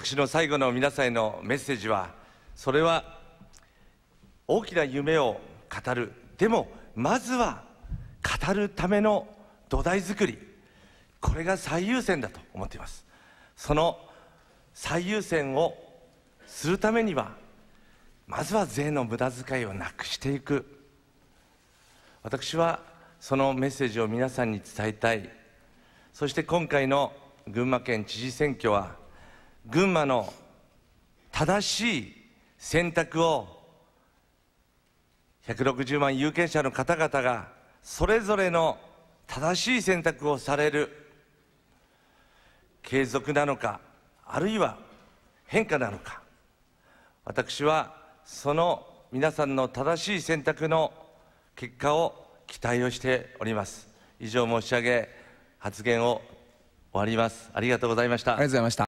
私の最後の皆さんへのメッセージはそれは大きな夢を語るでもまずは語るための土台作りこれが最優先だと思っていますその最優先をするためにはまずは税の無駄遣いをなくしていく私はそのメッセージを皆さんに伝えたいそして今回の群馬県知事選挙は群馬の正しい選択を160万有権者の方々がそれぞれの正しい選択をされる継続なのかあるいは変化なのか私はその皆さんの正しい選択の結果を期待をしております以上申し上げ発言を終わりますありがとうございましたありがとうございました